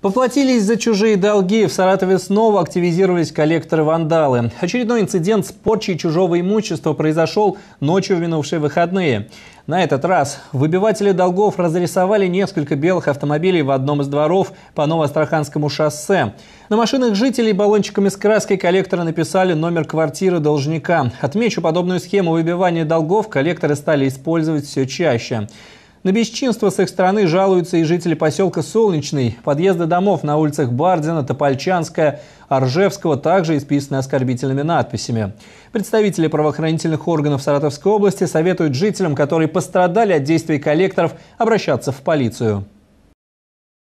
Поплатились за чужие долги. В Саратове снова активизировались коллекторы-вандалы. Очередной инцидент с порчей чужого имущества произошел ночью в минувшие выходные. На этот раз выбиватели долгов разрисовали несколько белых автомобилей в одном из дворов по Новоастраханскому шоссе. На машинах жителей баллончиками с краской коллекторы написали номер квартиры должника. Отмечу, подобную схему выбивания долгов коллекторы стали использовать все чаще. На бесчинство с их стороны жалуются и жители поселка Солнечный. Подъезды домов на улицах Бардина, Топольчанская, Оржевского также исписаны оскорбительными надписями. Представители правоохранительных органов Саратовской области советуют жителям, которые пострадали от действий коллекторов, обращаться в полицию.